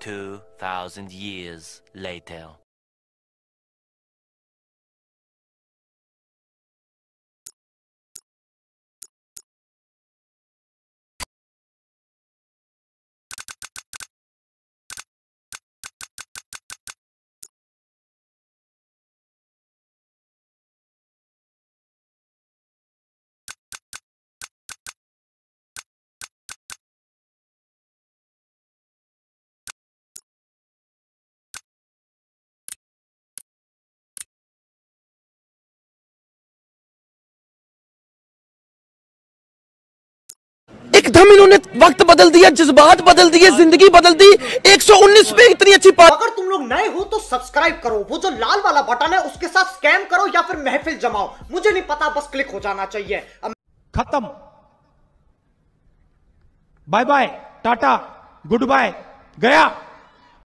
2,000 years later. एकदम इन्होंने वक्त बदल दिया जज्बात बदल दिए जिंदगी बदल दी 119 पे इतनी अच्छी बात अगर तुम लोग नए हो तो सब्सक्राइब करो वो जो लाल वाला बटन है उसके साथ स्कैम करो या फिर महफिल जमाओ मुझे नहीं पता बस क्लिक हो जाना चाहिए खत्म bye bye tata good bye गया